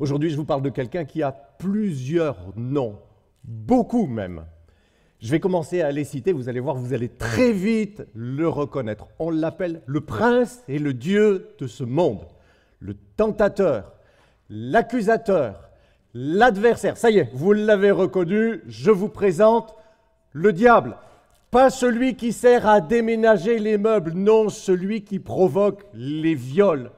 Aujourd'hui, je vous parle de quelqu'un qui a plusieurs noms, beaucoup même. Je vais commencer à les citer, vous allez voir, vous allez très vite le reconnaître. On l'appelle le prince et le dieu de ce monde, le tentateur, l'accusateur, l'adversaire. Ça y est, vous l'avez reconnu, je vous présente le diable. Pas celui qui sert à déménager les meubles, non, celui qui provoque les viols,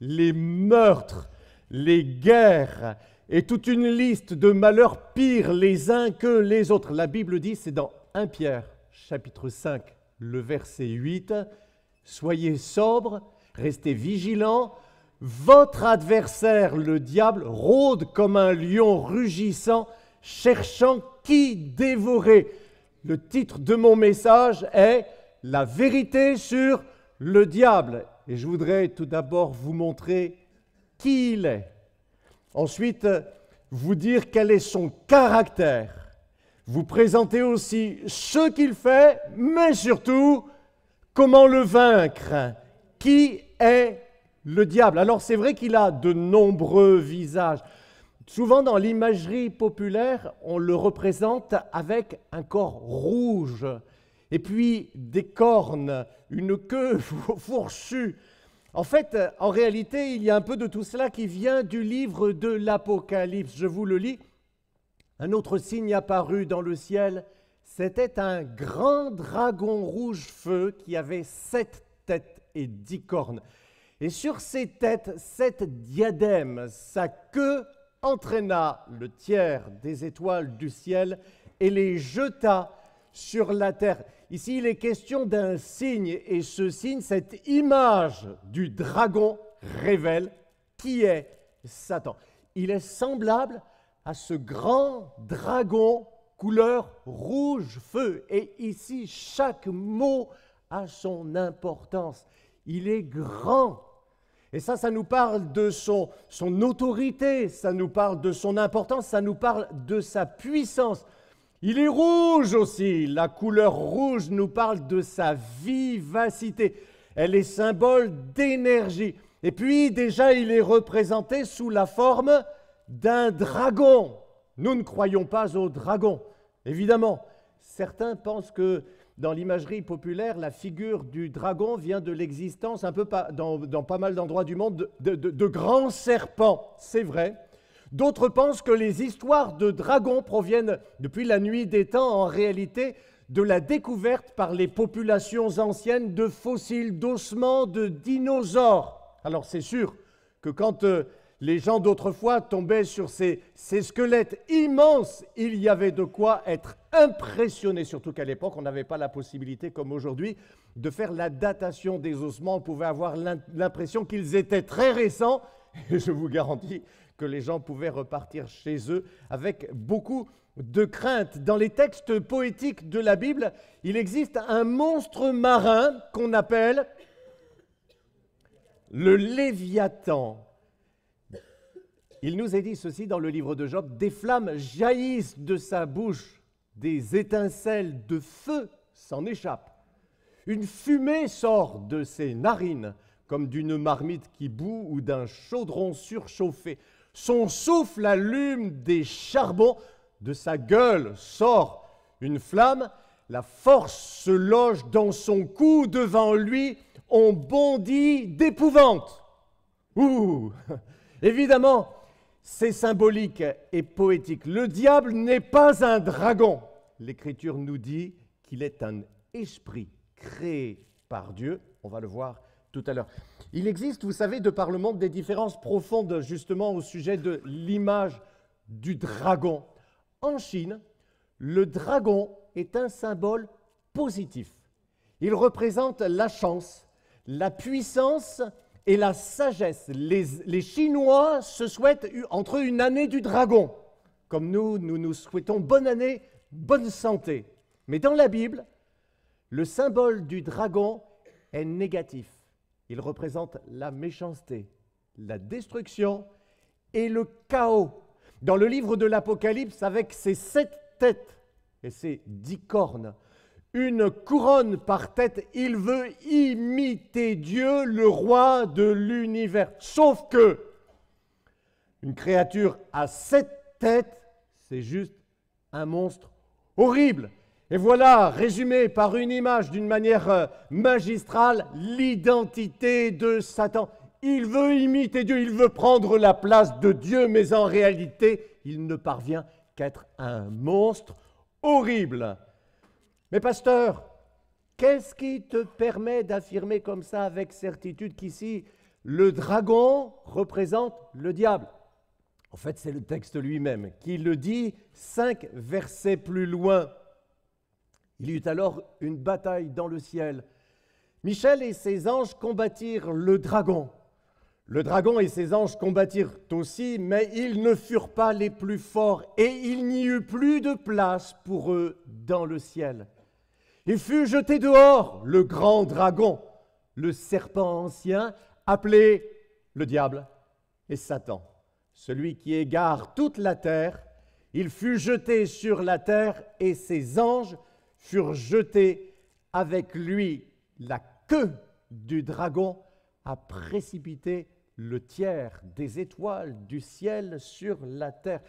les meurtres, les guerres et toute une liste de malheurs pires les uns que les autres. La Bible dit, c'est dans 1 Pierre chapitre 5, le verset 8, Soyez sobres, restez vigilants, votre adversaire, le diable, rôde comme un lion rugissant, cherchant qui dévorer. Le titre de mon message est La vérité sur le diable. Et je voudrais tout d'abord vous montrer qui il est. Ensuite, euh, vous dire quel est son caractère. Vous présenter aussi ce qu'il fait, mais surtout comment le vaincre. Qui est le diable Alors c'est vrai qu'il a de nombreux visages. Souvent dans l'imagerie populaire, on le représente avec un corps rouge et puis des cornes, une queue fourchue. En fait, euh, en réalité, il y a un peu de tout cela qui vient du livre de l'Apocalypse. Je vous le lis. Un autre signe apparut dans le ciel. C'était un grand dragon rouge feu qui avait sept têtes et dix cornes. Et sur ses têtes, sept diadèmes. Sa queue entraîna le tiers des étoiles du ciel et les jeta sur la terre. Ici, il est question d'un signe, et ce signe, cette image du dragon révèle qui est Satan. Il est semblable à ce grand dragon couleur rouge feu. Et ici, chaque mot a son importance. Il est grand. Et ça, ça nous parle de son, son autorité, ça nous parle de son importance, ça nous parle de sa puissance. Il est rouge aussi. La couleur rouge nous parle de sa vivacité. Elle est symbole d'énergie. Et puis déjà, il est représenté sous la forme d'un dragon. Nous ne croyons pas au dragon, évidemment. Certains pensent que dans l'imagerie populaire, la figure du dragon vient de l'existence, un peu dans, pas mal d'endroits du monde, de grands serpents. C'est vrai, D'autres pensent que les histoires de dragons proviennent depuis la nuit des temps en réalité de la découverte par les populations anciennes de fossiles, d'ossements, de dinosaures. Alors c'est sûr que quand euh, les gens d'autrefois tombaient sur ces, ces, squelettes immenses, il y avait de quoi être impressionné, surtout qu'à l'époque, on n'avait pas la possibilité, comme aujourd'hui, de faire la datation des ossements. On pouvait avoir l'impression qu'ils étaient très récents, et je vous garantis que les gens pouvaient repartir chez eux avec beaucoup de crainte. Dans les textes poétiques de la Bible, il existe un monstre marin qu'on appelle le Léviathan. Il nous est dit ceci dans le livre de Job, des flammes jaillissent de sa bouche, des étincelles de feu s'en échappent, une fumée sort de ses narines, comme d'une marmite qui boue ou d'un chaudron surchauffé. Son souffle allume des charbons, de sa gueule sort une flamme, la force se loge dans son cou, devant lui, on bondit d'épouvante. Ouh Évidemment, c'est symbolique et poétique. Le diable n'est pas un dragon. L'Écriture nous dit qu'il est un esprit créé par Dieu. On va le voir il existe, vous savez, de par le monde des différences profondes justement au sujet de l'image du dragon. En Chine, le dragon est un symbole positif. Il représente la chance, la puissance et la sagesse. Les, les Chinois se souhaitent entre une année du dragon. Comme nous, nous nous souhaitons bonne année, bonne santé. Mais dans la Bible, le symbole du dragon est négatif. Il représente la méchanceté, la destruction et le chaos. Dans le livre de l'Apocalypse, avec ses sept têtes et ses dix cornes, une couronne par tête, il veut imiter Dieu, le roi de l'univers. Sauf que une créature à sept têtes, c'est juste un monstre horrible. Et voilà, résumé par une image d'une manière euh, magistrale, l'identité de Satan. Il veut imiter Dieu, il veut prendre la place de Dieu, mais en réalité, il ne parvient qu'à être un monstre horrible. Mais pasteur, qu'est-ce qui te permet d'affirmer comme ça avec certitude qu'ici, le dragon représente le diable En fait, c'est le texte lui-même qui le dit cinq versets plus loin. Il y eut alors une bataille dans le ciel. Michel et ses anges combattirent le dragon. Le dragon et ses anges combattirent aussi, mais ils ne furent pas les plus forts, et il n'y eut plus de place pour eux dans le ciel. Il fut jeté dehors, le grand dragon, le serpent ancien, appelé le diable et Satan, celui qui égare toute la terre. Il fut jeté sur la terre, et ses anges furent jetés avec lui. La queue du dragon à précipité le tiers des étoiles du ciel sur la terre.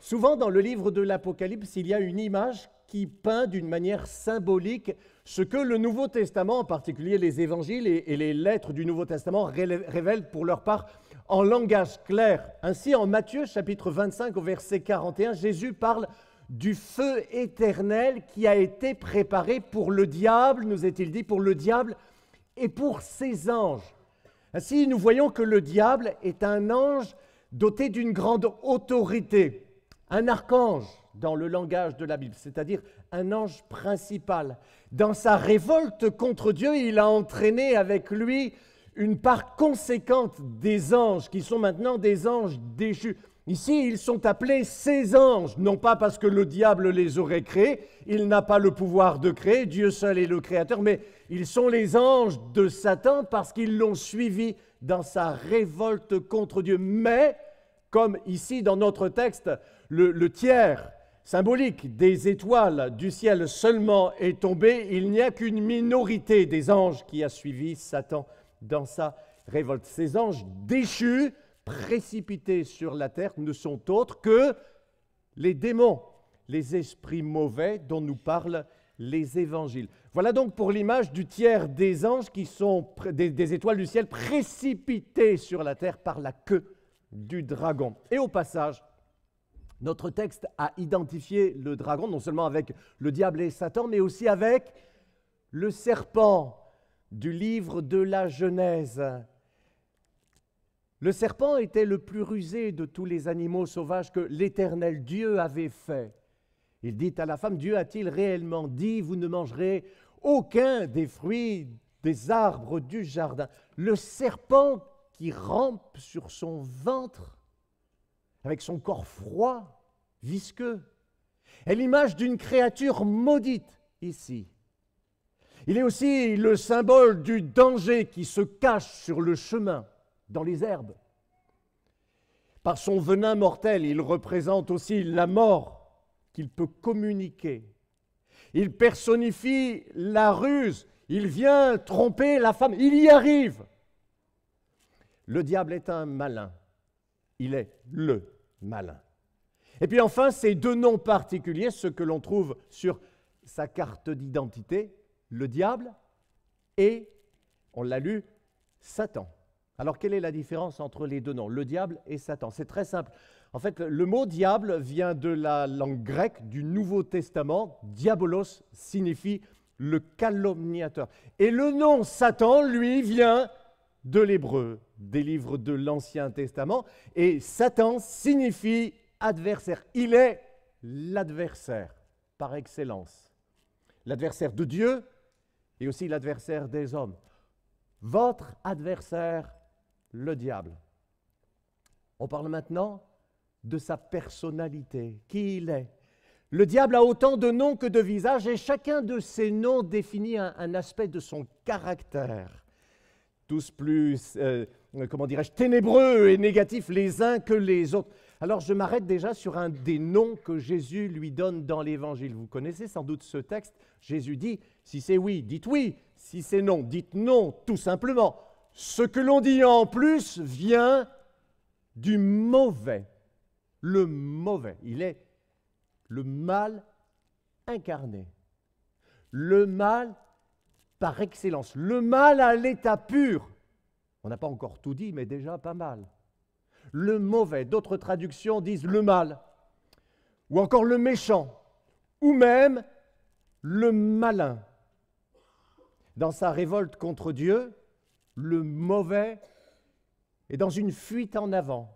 Souvent dans le livre de l'Apocalypse, il y a une image qui peint d'une manière symbolique ce que le Nouveau Testament, en particulier les évangiles et, les lettres du Nouveau Testament, révèlent pour leur part en langage clair. Ainsi, en Matthieu chapitre 25 au verset 41, Jésus parle du feu éternel qui a été préparé pour le diable, nous est-il dit, pour le diable et pour ses anges. Ainsi, nous voyons que le diable est un ange doté d'une grande autorité, un archange dans le langage de la Bible, c'est-à-dire un ange principal. Dans sa révolte contre Dieu, il a entraîné avec lui une part conséquente des anges, qui sont maintenant des anges déchus. Ici, ils sont appelés ses anges, non pas parce que le diable les aurait créés, il n'a pas le pouvoir de créer, Dieu seul est le créateur, mais ils sont les anges de Satan parce qu'ils l'ont suivi dans sa révolte contre Dieu. Mais, comme ici dans notre texte, le, tiers symbolique des étoiles du ciel seulement est tombé, il n'y a qu'une minorité des anges qui a suivi Satan dans sa révolte. Ces anges déchus, précipités sur la terre ne sont autres que les démons, les esprits mauvais dont nous parlent les évangiles. Voilà donc pour l'image du tiers des anges qui sont des, étoiles du ciel précipitées sur la terre par la queue du dragon. Et au passage, notre texte a identifié le dragon non seulement avec le diable et Satan, mais aussi avec le serpent du livre de la Genèse. Le serpent était le plus rusé de tous les animaux sauvages que l'Éternel Dieu avait fait. Il dit à la femme, Dieu a-t-il réellement dit, vous ne mangerez aucun des fruits des arbres du jardin Le serpent qui rampe sur son ventre, avec son corps froid, visqueux, est l'image d'une créature maudite ici. Il est aussi le symbole du danger qui se cache sur le chemin dans les herbes. Par son venin mortel, il représente aussi la mort qu'il peut communiquer. Il personnifie la ruse, il vient tromper la femme, il y arrive. Le diable est un malin, il est le malin. Et puis enfin, ces deux noms particuliers, ce que l'on trouve sur sa carte d'identité, le diable et, on l'a lu, Satan. Alors quelle est la différence entre les deux noms, le diable et Satan C'est très simple. En fait, le mot diable vient de la langue grecque du Nouveau Testament. Diabolos signifie le calomniateur. Et le nom Satan, lui, vient de l'hébreu, des livres de l'Ancien Testament. Et Satan signifie adversaire. Il est l'adversaire par excellence. L'adversaire de Dieu et aussi l'adversaire des hommes. Votre adversaire le diable. On parle maintenant de sa personnalité, qui il est. Le diable a autant de noms que de visages et chacun de ces noms définit un, aspect de son caractère. Tous plus, euh, comment dirais-je, ténébreux et négatifs les uns que les autres. Alors je m'arrête déjà sur un des noms que Jésus lui donne dans l'Évangile. Vous connaissez sans doute ce texte. Jésus dit, si c'est oui, dites oui. Si c'est non, dites non, tout simplement. Ce que l'on dit en plus vient du mauvais. Le mauvais, il est le mal incarné. Le mal par excellence. Le mal à l'état pur. On n'a pas encore tout dit, mais déjà pas mal. Le mauvais, d'autres traductions disent le mal, ou encore le méchant, ou même le malin. Dans sa révolte contre Dieu, le mauvais est dans une fuite en avant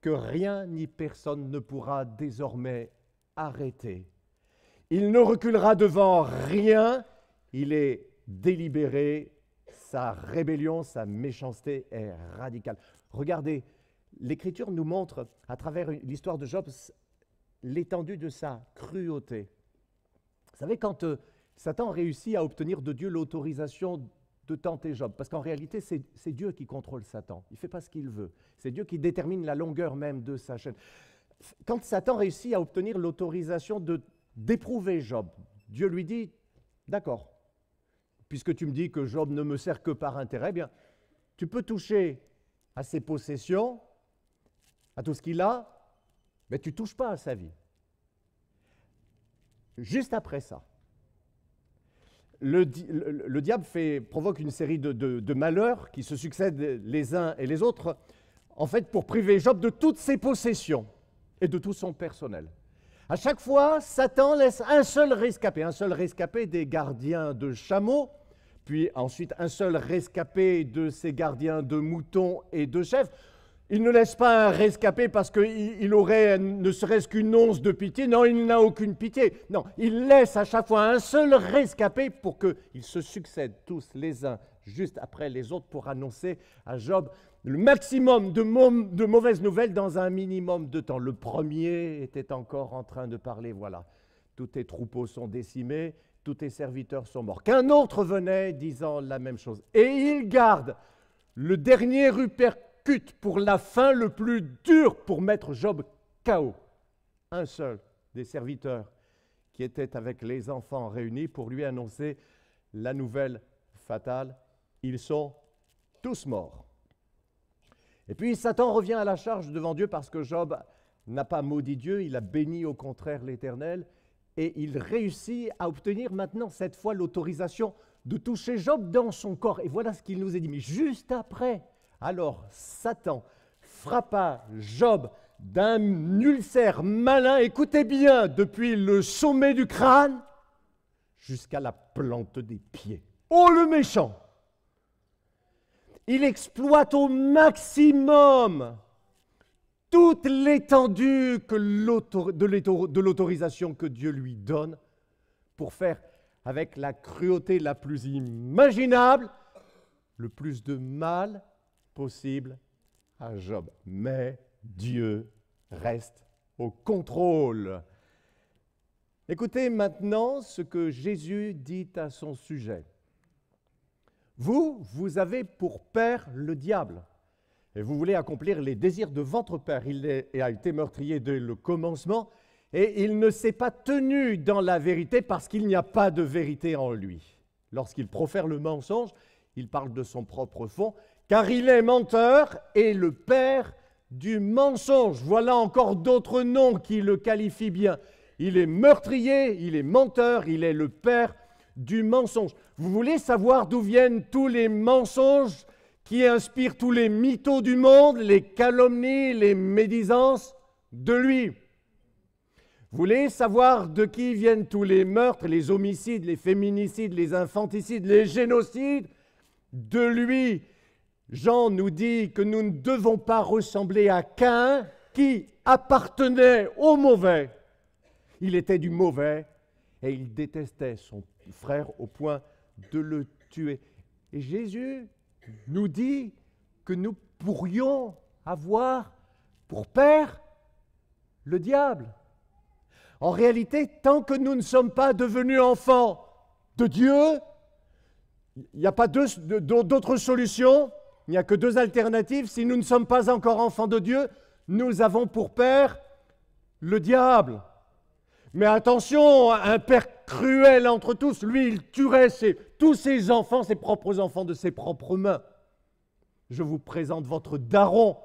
que rien ni personne ne pourra désormais arrêter. Il ne reculera devant rien, il est délibéré, sa rébellion, sa méchanceté est radicale. Regardez, l'Écriture nous montre à travers l'histoire de Job l'étendue de sa cruauté. Vous savez, quand euh, Satan réussit à obtenir de Dieu l'autorisation de tenter Job. Parce qu'en réalité, c'est Dieu qui contrôle Satan. Il ne fait pas ce qu'il veut. C'est Dieu qui détermine la longueur même de sa chaîne. Quand Satan réussit à obtenir l'autorisation d'éprouver Job, Dieu lui dit, d'accord, puisque tu me dis que Job ne me sert que par intérêt, eh bien, tu peux toucher à ses possessions, à tout ce qu'il a, mais tu touches pas à sa vie. Juste après ça, le, diable provoque une série de, malheurs qui se succèdent les uns et les autres, en fait, pour priver Job de toutes ses possessions et de tout son personnel. À chaque fois, Satan laisse un seul rescapé, un seul rescapé des gardiens de chameaux, puis ensuite un seul rescapé de ses gardiens de moutons et de chèvres. Il ne laisse pas un rescapé parce qu'il aurait ne serait-ce qu'une once de pitié. Non, il n'a aucune pitié. Non, il laisse à chaque fois un seul rescapé pour qu'ils se succèdent tous les uns juste après les autres pour annoncer à Job le maximum de, mauvaises nouvelles dans un minimum de temps. Le premier était encore en train de parler, voilà, tous tes troupeaux sont décimés, tous tes serviteurs sont morts. Qu'un autre venait disant la même chose. Et il garde le dernier pour la fin le plus dur pour mettre Job KO. Un seul des serviteurs qui était avec les enfants réunis pour lui annoncer la nouvelle fatale, ils sont tous morts. Et puis Satan revient à la charge devant Dieu parce que Job n'a pas maudit Dieu, il a béni au contraire l'Éternel, et il réussit à obtenir maintenant cette fois l'autorisation de toucher Job dans son corps. Et voilà ce qu'il nous a dit. Mais juste après, alors Satan frappa Job d'un ulcère malin, écoutez bien, depuis le sommet du crâne jusqu'à la plante des pieds. Oh le méchant Il exploite au maximum toute l'étendue de l'autorisation que Dieu lui donne pour faire avec la cruauté la plus imaginable le plus de mal possible à Job. Mais Dieu reste au contrôle. Écoutez maintenant ce que Jésus dit à son sujet. Vous, vous avez pour père le diable, et vous voulez accomplir les désirs de votre père. Il est, a été meurtrier dès le commencement, et il ne s'est pas tenu dans la vérité parce qu'il n'y a pas de vérité en lui. Lorsqu'il profère le mensonge, il parle de son propre fond, car il est menteur et le père du mensonge. Voilà encore d'autres noms qui le qualifient bien. Il est meurtrier, il est menteur, il est le père du mensonge. Vous voulez savoir d'où viennent tous les mensonges qui inspirent tous les mythos du monde, les calomnies, les médisances De lui. Vous voulez savoir de qui viennent tous les meurtres, les homicides, les féminicides, les infanticides, les génocides De lui. Jean nous dit que nous ne devons pas ressembler à Cain qui appartenait au mauvais. Il était du mauvais et il détestait son frère au point de le tuer. Et Jésus nous dit que nous pourrions avoir pour père le diable. En réalité, tant que nous ne sommes pas devenus enfants de Dieu, il n'y a pas d'autre solution il n'y a que deux alternatives. Si nous ne sommes pas encore enfants de Dieu, nous avons pour père le diable. Mais attention, un père cruel entre tous, lui, il tuerait tous ses enfants, ses propres enfants de ses propres mains. Je vous présente votre daron.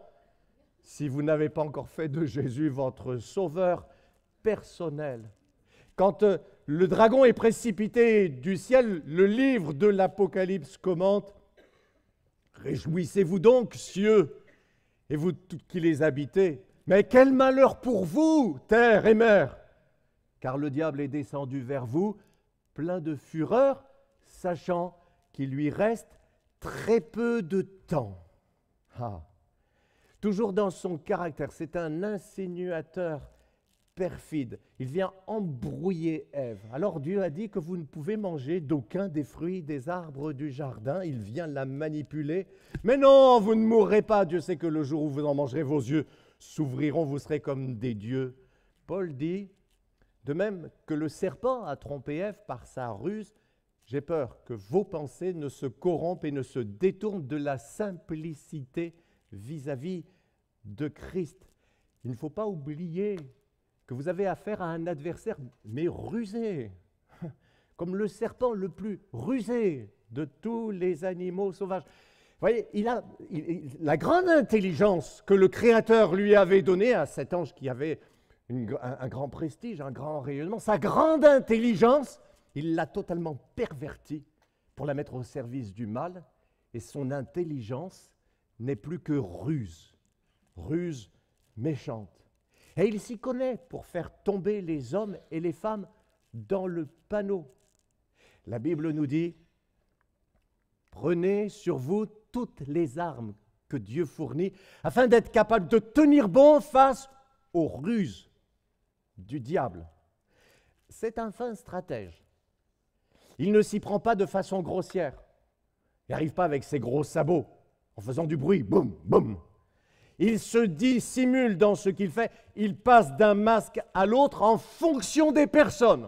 Si vous n'avez pas encore fait de Jésus votre sauveur personnel. Quand euh, le dragon est précipité du ciel, le livre de l'Apocalypse commente Réjouissez-vous donc, cieux, et vous qui les habitez. Mais quel malheur pour vous, terre et mer Car le diable est descendu vers vous, plein de fureur, sachant qu'il lui reste très peu de temps. Ah. Toujours dans son caractère, c'est un insinuateur il vient embrouiller Ève. Alors Dieu a dit que vous ne pouvez manger d'aucun des fruits des arbres du jardin. Il vient la manipuler. Mais non, vous ne mourrez pas. Dieu sait que le jour où vous en mangerez, vos yeux s'ouvriront, vous serez comme des dieux. Paul dit, de même que le serpent a trompé Ève par sa ruse, j'ai peur que vos pensées ne se corrompent et ne se détournent de la simplicité vis à -vis de Christ. Il ne faut pas oublier que vous avez affaire à un adversaire, mais rusé, comme le serpent le plus rusé de tous les animaux sauvages. Vous voyez, il a la grande intelligence que le Créateur lui avait donnée à cet ange qui avait un, grand prestige, un grand rayonnement. Sa grande intelligence, il l'a totalement pervertie pour la mettre au service du mal. Et son intelligence n'est plus que ruse, ruse méchante. Et il s'y connaît pour faire tomber les hommes et les femmes dans le panneau. La Bible nous dit, prenez sur vous toutes les armes que Dieu fournit afin d'être capable de tenir bon face aux ruses du diable. C'est un fin stratège. Il ne s'y prend pas de façon grossière. Il n'arrive pas avec ses gros sabots en faisant du bruit, boum, boum, il se dissimule dans ce qu'il fait. Il passe d'un masque à l'autre en fonction des personnes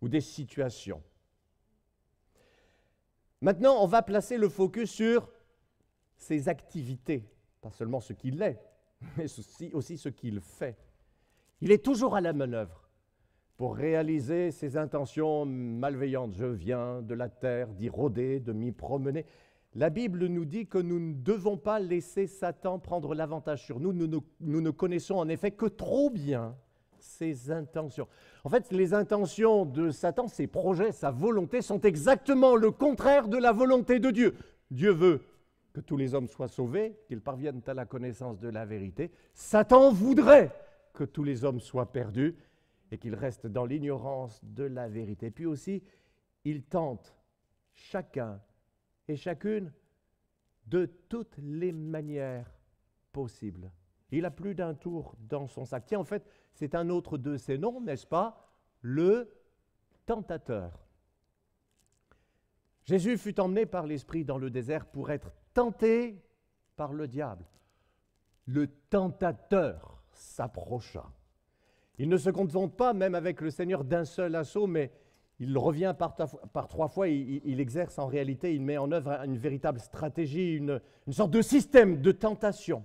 ou des situations. Maintenant, on va placer le focus sur ses activités, pas seulement ce qu'il est, mais aussi ce qu'il fait. Il est toujours à la manœuvre pour réaliser ses intentions malveillantes. Je viens de la terre, d'y rôder, de m'y promener. La Bible nous dit que nous ne devons pas laisser Satan prendre l'avantage sur nous. Nous, ne connaissons en effet que trop bien ses intentions. En fait, les intentions de Satan, ses projets, sa volonté sont exactement le contraire de la volonté de Dieu. Dieu veut que tous les hommes soient sauvés, qu'ils parviennent à la connaissance de la vérité. Satan voudrait que tous les hommes soient perdus et qu'ils restent dans l'ignorance de la vérité. Puis aussi, il tente chacun et chacune de toutes les manières possibles. Il a plus d'un tour dans son sac. Tiens, en fait, c'est un autre de ses noms, n'est-ce pas Le tentateur. Jésus fut emmené par l'Esprit dans le désert pour être tenté par le diable. Le tentateur s'approcha. Il ne se contente pas, même avec le Seigneur, d'un seul assaut, mais il revient par, trois fois, il, exerce en réalité, il met en œuvre une véritable stratégie, une, une sorte de système de tentation.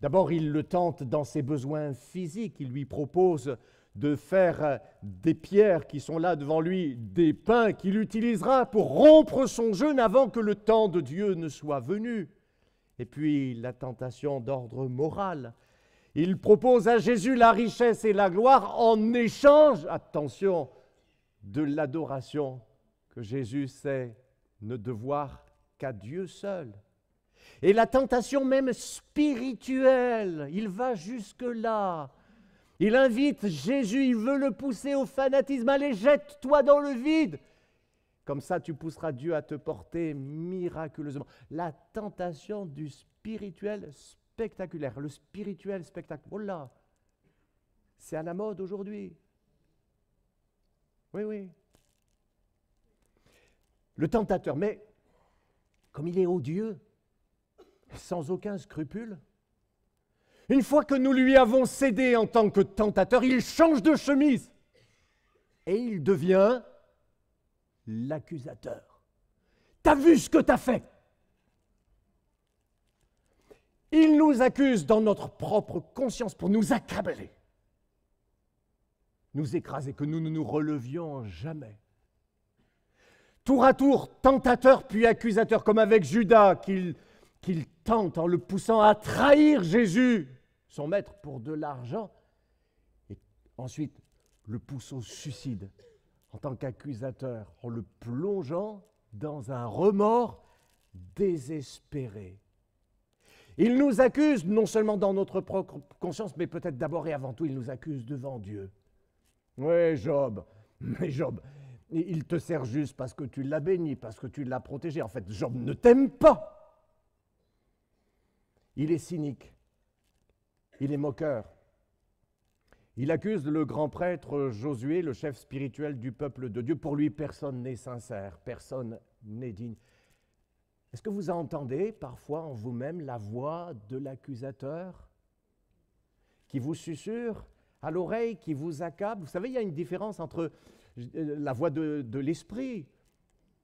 D'abord, il le tente dans ses besoins physiques, il lui propose de faire des pierres qui sont là devant lui des pains qu'il utilisera pour rompre son jeûne avant que le temps de Dieu ne soit venu. Et puis la tentation d'ordre moral. Il propose à Jésus la richesse et la gloire en échange, attention, de l'adoration que Jésus sait ne devoir qu'à Dieu seul. Et la tentation même spirituelle, il va jusque-là. Il invite Jésus, il veut le pousser au fanatisme. Allez, jette-toi dans le vide. Comme ça, tu pousseras Dieu à te porter miraculeusement. La tentation du spirituel spectaculaire, le spirituel spectacle. Oh là, c'est à la mode aujourd'hui. Oui, oui. Le tentateur, mais comme il est odieux, sans aucun scrupule, une fois que nous lui avons cédé en tant que tentateur, il change de chemise et il devient l'accusateur. T'as vu ce que t'as fait Il nous accuse dans notre propre conscience pour nous accabler nous écraser, que nous ne nous relevions jamais. Tour à tour, tentateur puis accusateur, comme avec Judas, qu'il tente en le poussant à trahir Jésus, son maître, pour de l'argent, et ensuite le pousse au suicide en tant qu'accusateur, en le plongeant dans un remords désespéré. Il nous accuse non seulement dans notre propre conscience, mais peut-être d'abord et avant tout, il nous accuse devant Dieu. Oui, Job, mais Job, il te sert juste parce que tu l'as béni, parce que tu l'as protégé. En fait, Job ne t'aime pas. Il est cynique, il est moqueur. Il accuse le grand prêtre Josué, le chef spirituel du peuple de Dieu. Pour lui, personne n'est sincère, personne n'est digne. Est-ce que vous entendez parfois en vous-même la voix de l'accusateur qui vous susurre à l'oreille qui vous accable. Vous savez, il y a une différence entre euh, la voix de, de l'esprit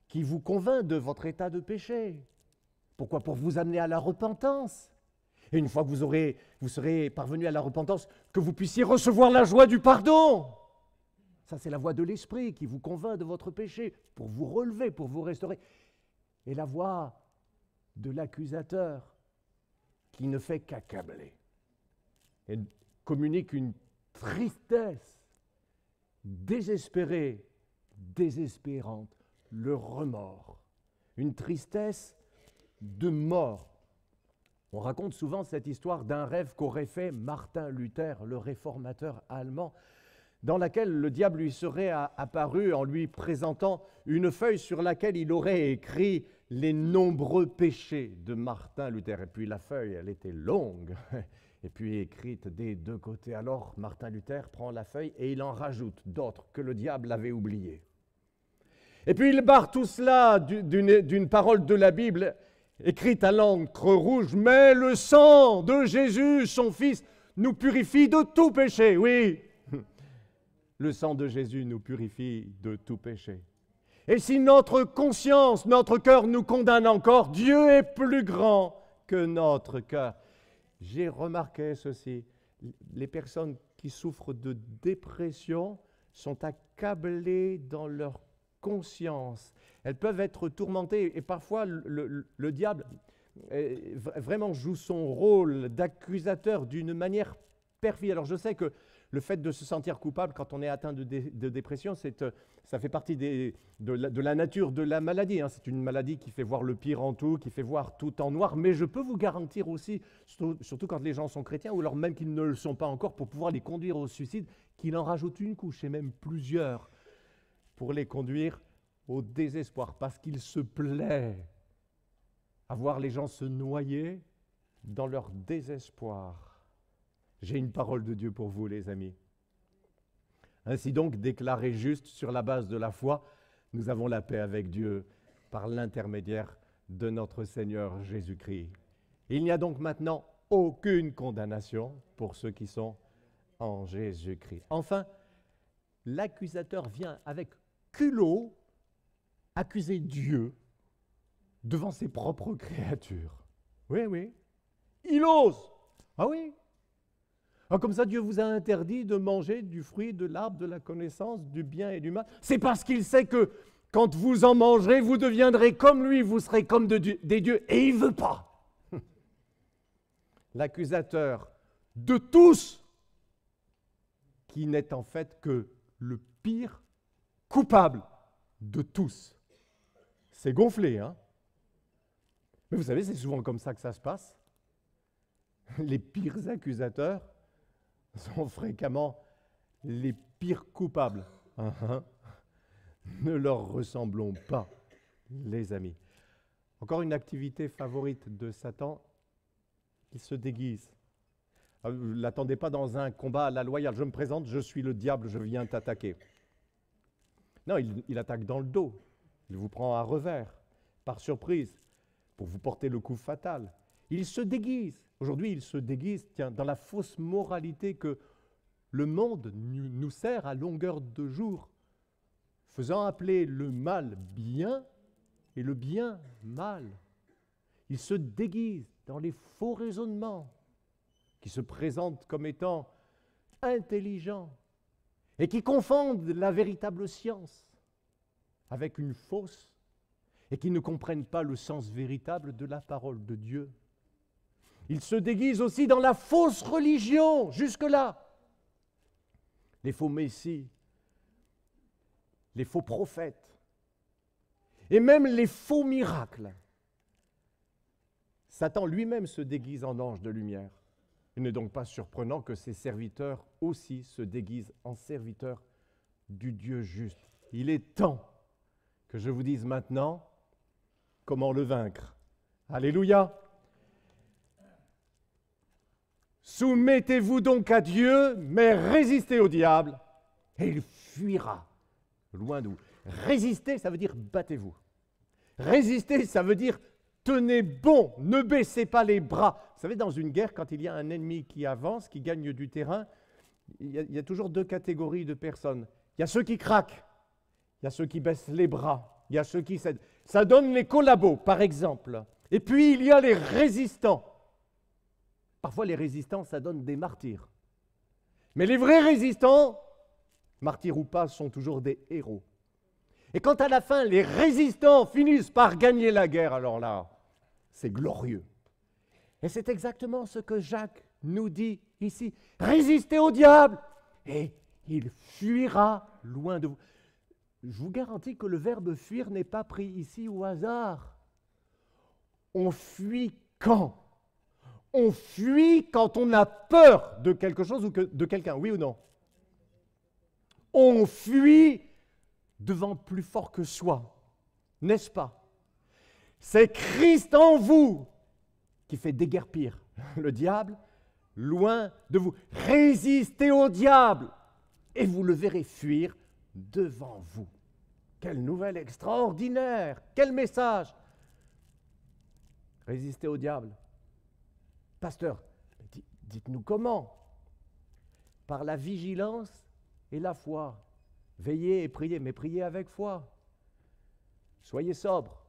qui vous convainc de votre état de péché. Pourquoi Pour vous amener à la repentance. Et une fois que vous, aurez, vous serez parvenu à la repentance, que vous puissiez recevoir la joie du pardon. Ça, c'est la voix de l'esprit qui vous convainc de votre péché pour vous relever, pour vous restaurer. Et la voix de l'accusateur qui ne fait qu'accabler et communique une tristesse désespérée, désespérante, le remords, une tristesse de mort. On raconte souvent cette histoire d'un rêve qu'aurait fait Martin Luther, le réformateur allemand, dans laquelle le diable lui serait apparu en lui présentant une feuille sur laquelle il aurait écrit les nombreux péchés de Martin Luther. Et puis la feuille, elle était longue. et puis écrite des deux côtés. Alors Martin Luther prend la feuille et il en rajoute d'autres que le diable avait oubliées. Et puis il barre tout cela d'une parole de la Bible écrite à l'encre rouge, mais le sang de Jésus, son Fils, nous purifie de tout péché, oui. Le sang de Jésus nous purifie de tout péché. Et si notre conscience, notre cœur nous condamne encore, Dieu est plus grand que notre cœur. J'ai remarqué ceci. Les personnes qui souffrent de dépression sont accablées dans leur conscience. Elles peuvent être tourmentées et parfois le, diable euh, vraiment joue son rôle d'accusateur d'une manière perfide. Alors je sais que le fait de se sentir coupable quand on est atteint de, dépression, euh, ça fait partie de, la, nature de la maladie. Hein. C'est une maladie qui fait voir le pire en tout, qui fait voir tout en noir. Mais je peux vous garantir aussi, surtout quand les gens sont chrétiens, ou alors même qu'ils ne le sont pas encore, pour pouvoir les conduire au suicide, qu'il en rajoute une couche et même plusieurs pour les conduire au désespoir, parce qu'il se plaît à voir les gens se noyer dans leur désespoir. J'ai une parole de Dieu pour vous, les amis. Ainsi donc, déclaré juste sur la base de la foi, nous avons la paix avec Dieu par l'intermédiaire de notre Seigneur Jésus-Christ. Il n'y a donc maintenant aucune condamnation pour ceux qui sont en Jésus-Christ. Enfin, l'accusateur vient avec culot accuser Dieu devant ses propres créatures. Oui, oui. Il ose. Ah oui, ah, comme ça, Dieu vous a interdit de manger du fruit de l'arbre de la connaissance du bien et du mal. C'est parce qu'il sait que quand vous en mangerez, vous deviendrez comme lui, vous serez comme des dieux, et il ne veut pas. L'accusateur de tous, qui n'est en fait que le pire coupable de tous. C'est gonflé, hein. Mais vous savez, c'est souvent comme ça que ça se passe. Les pires accusateurs sont fréquemment les pires coupables. Hein, hein. Ne leur ressemblons pas, les amis. Encore une activité favorite de Satan, il se déguise. ne ah, l'attendez pas dans un combat à la loyale. Je me présente, je suis le diable, je viens t'attaquer. Non, il, attaque dans le dos. Il vous prend à revers, par surprise, pour vous porter le coup fatal. Il se déguise. Aujourd'hui, il se déguise dans la fausse moralité que le monde nous sert à longueur de jour, faisant appeler le mal bien et le bien mal. Il se déguise dans les faux raisonnements qui se présentent comme étant intelligents et qui confondent la véritable science avec une fausse et qui ne comprennent pas le sens véritable de la parole de Dieu. Il se déguise aussi dans la fausse religion, jusque-là. Les faux messies, les faux prophètes, et même les faux miracles. Satan lui-même se déguise en ange de lumière. Il n'est donc pas surprenant que ses serviteurs aussi se déguisent en serviteurs du Dieu juste. Il est temps que je vous dise maintenant comment le vaincre. Alléluia. Soumettez-vous donc à Dieu, mais résistez au diable, et il fuira loin de vous. Résister, ça veut dire battez-vous. Résister, ça veut dire tenez bon, ne baissez pas les bras. Vous savez, dans une guerre, quand il y a un ennemi qui avance, qui gagne du terrain, il y a, il y a toujours deux catégories de personnes. Il y a ceux qui craquent, il y a ceux qui baissent les bras, il y a ceux qui cèdent. Ça donne les collabos, par exemple. Et puis, il y a les résistants. Parfois, les résistants, ça donne des martyrs. Mais les vrais résistants, martyrs ou pas, sont toujours des héros. Et quand à la fin, les résistants finissent par gagner la guerre, alors là, c'est glorieux. Et c'est exactement ce que Jacques nous dit ici. Résistez au diable et il fuira loin de vous. Je vous garantis que le verbe fuir n'est pas pris ici au hasard. On fuit quand on fuit quand on a peur de quelque chose ou de quelqu'un, oui ou non On fuit devant plus fort que soi, n'est-ce pas C'est Christ en vous qui fait déguerpir le diable loin de vous. Résistez au diable et vous le verrez fuir devant vous. Quelle nouvelle extraordinaire Quel message Résistez au diable Pasteur, dites-nous comment Par la vigilance et la foi. Veillez et priez, mais priez avec foi. Soyez sobre.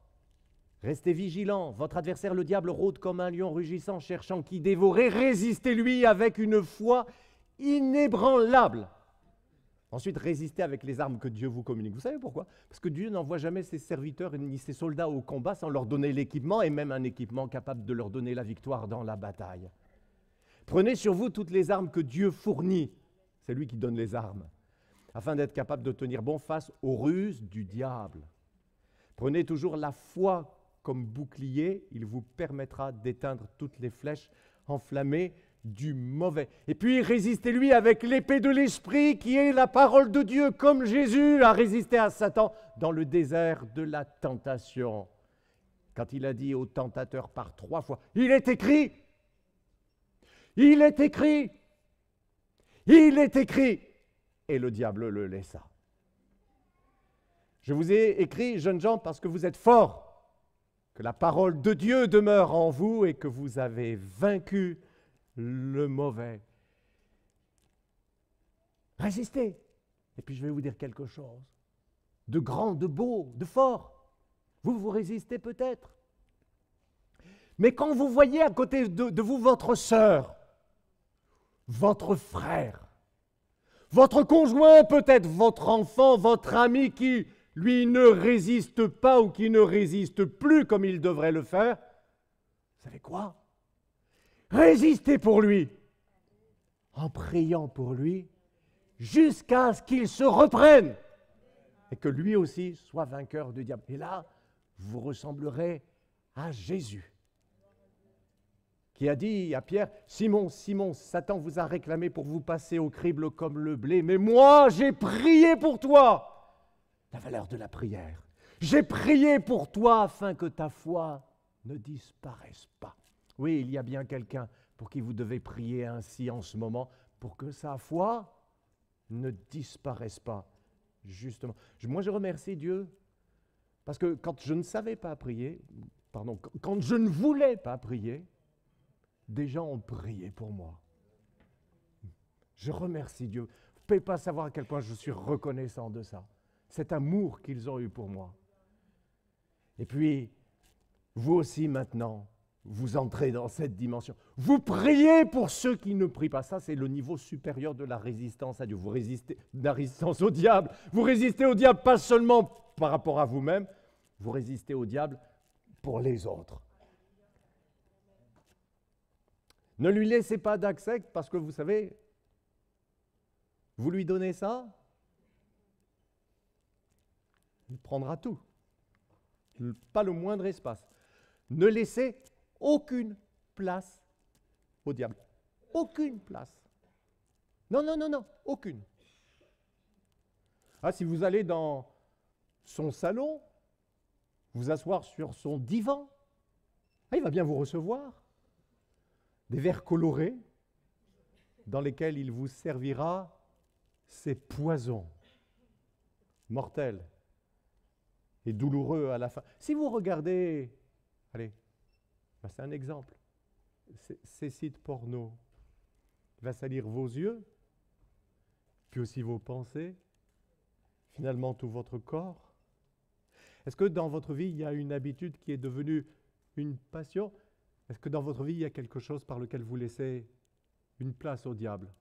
Restez vigilant. Votre adversaire, le diable, rôde comme un lion rugissant, cherchant qui dévorer. Résistez-lui avec une foi inébranlable. Ensuite, résistez avec les armes que Dieu vous communique. Vous savez pourquoi Parce que Dieu n'envoie jamais ses serviteurs ni ses soldats au combat sans leur donner l'équipement et même un équipement capable de leur donner la victoire dans la bataille. Prenez sur vous toutes les armes que Dieu fournit. C'est lui qui donne les armes. Afin d'être capable de tenir bon face aux ruses du diable. Prenez toujours la foi comme bouclier. Il vous permettra d'éteindre toutes les flèches enflammées du mauvais. Et puis résistez-lui avec l'épée de l'esprit qui est la parole de Dieu, comme Jésus a résisté à Satan dans le désert de la tentation. Quand il a dit au tentateur par trois fois, il est écrit, il est écrit, il est écrit, et le diable le laissa. Je vous ai écrit, jeunes gens, parce que vous êtes forts, que la parole de Dieu demeure en vous et que vous avez vaincu le mauvais. Résistez. Et puis je vais vous dire quelque chose de grand, de beau, de fort. Vous vous résistez peut-être. Mais quand vous voyez à côté de, vous votre sœur, votre frère, votre conjoint peut-être, votre enfant, votre ami qui, lui, ne résiste pas ou qui ne résiste plus comme il devrait le faire, vous savez quoi Résistez pour lui en priant pour lui jusqu'à ce qu'il se reprenne et que lui aussi soit vainqueur du diable. Et là, vous ressemblerez à Jésus qui a dit à Pierre, Simon, Simon, Satan vous a réclamé pour vous passer au crible comme le blé, mais moi j'ai prié pour toi. La valeur de la prière. J'ai prié pour toi afin que ta foi ne disparaisse pas. Oui, il y a bien quelqu'un pour qui vous devez prier ainsi en ce moment, pour que sa foi ne disparaisse pas. Justement. Moi, je remercie Dieu, parce que quand je ne savais pas prier, pardon, quand je ne voulais pas prier, des gens ont prié pour moi. Je remercie Dieu. Vous ne pouvez pas savoir à quel point je suis reconnaissant de ça. Cet amour qu'ils ont eu pour moi. Et puis, vous aussi maintenant, vous entrez dans cette dimension. Vous priez pour ceux qui ne prient pas. Ça, c'est le niveau supérieur de la résistance à Dieu. Vous résistez la résistance au diable. Vous résistez au diable pas seulement par rapport à vous-même, vous résistez au diable pour les autres. Ne lui laissez pas d'accès parce que vous savez, vous lui donnez ça, il prendra tout. Pas le moindre espace. Ne laissez aucune place au diable. Aucune place. Non, non, non, non, aucune. Ah, si vous allez dans son salon, vous asseoir sur son divan, ah, il va bien vous recevoir. Des verres colorés dans lesquels il vous servira ses poisons mortels et douloureux à la fin. Si vous regardez, allez, ben, c'est un exemple. Ces sites porno va salir vos yeux, puis aussi vos pensées, finalement tout votre corps. Est-ce que dans votre vie, il y a une habitude qui est devenue une passion Est-ce que dans votre vie, il y a quelque chose par lequel vous laissez une place au diable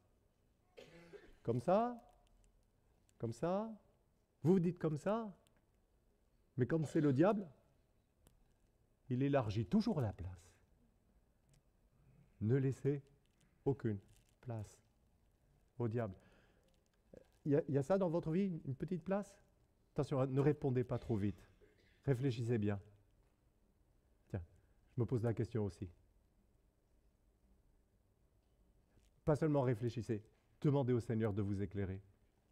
Comme ça Comme ça Vous vous dites comme ça Mais comme c'est le diable, il élargit toujours la place. Ne laissez aucune place au diable. Il y, a, ça dans votre vie, une petite place Attention, hein, ne répondez pas trop vite. Réfléchissez bien. Tiens, je me pose la question aussi. Pas seulement réfléchissez, demandez au Seigneur de vous éclairer.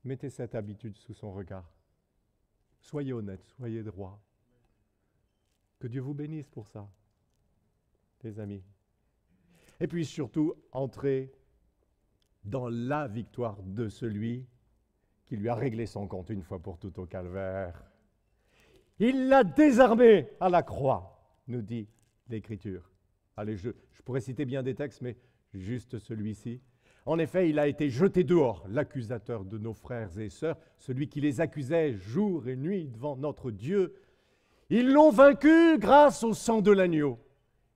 Mettez cette habitude sous son regard. Soyez honnête, soyez droit, que Dieu vous bénisse pour ça, les amis. Et puis surtout, entrer dans la victoire de celui qui lui a réglé son compte une fois pour toutes au calvaire. Il l'a désarmé à la croix, nous dit l'Écriture. Allez, je, je, pourrais citer bien des textes, mais juste celui-ci. En effet, il a été jeté dehors, l'accusateur de nos frères et sœurs, celui qui les accusait jour et nuit devant notre Dieu ils l'ont vaincu grâce au sang de l'agneau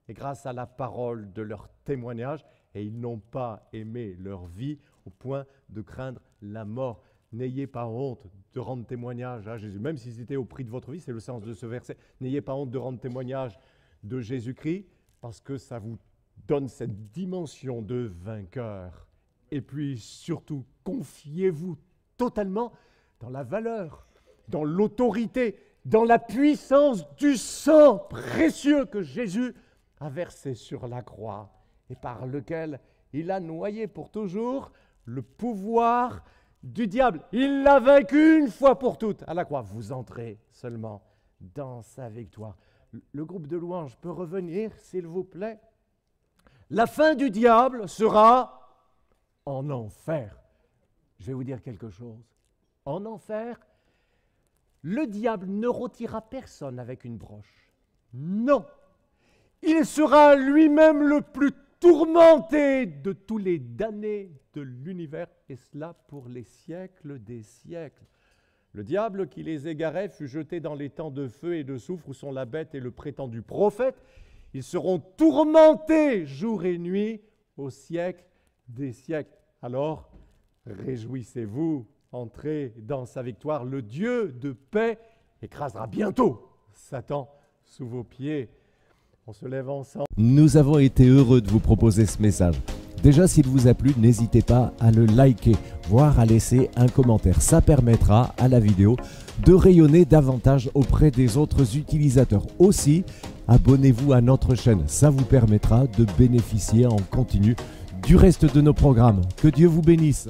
et grâce à la parole de leur témoignage, et ils n'ont pas aimé leur vie au point de craindre la mort. N'ayez pas honte de rendre témoignage à Jésus, même si c'était au prix de votre vie, c'est le sens de ce verset. N'ayez pas honte de rendre témoignage de Jésus-Christ, parce que ça vous donne cette dimension de vainqueur. Et puis surtout, confiez-vous totalement dans la valeur, dans l'autorité dans la puissance du sang précieux que Jésus a versé sur la croix et par lequel il a noyé pour toujours le pouvoir du diable. Il l'a vaincu une fois pour toutes à la croix. Vous entrez seulement dans sa victoire. Le groupe de louanges peut revenir, s'il vous plaît. La fin du diable sera en enfer. Je vais vous dire quelque chose. En enfer, le diable ne rôtira personne avec une broche. Non, il sera lui-même le plus tourmenté de tous les damnés de l'univers, et cela pour les siècles des siècles. Le diable qui les égarait fut jeté dans les temps de feu et de soufre où sont la bête et le prétendu prophète. Ils seront tourmentés jour et nuit au siècle des siècles. Alors, réjouissez-vous, Entrez dans sa victoire. Le Dieu de paix écrasera bientôt Satan sous vos pieds. On se lève ensemble. Nous avons été heureux de vous proposer ce message. Déjà, s'il vous a plu, n'hésitez pas à le liker, voire à laisser un commentaire. Ça permettra à la vidéo de rayonner davantage auprès des autres utilisateurs. Aussi, abonnez-vous à notre chaîne. Ça vous permettra de bénéficier en continu du reste de nos programmes. Que Dieu vous bénisse.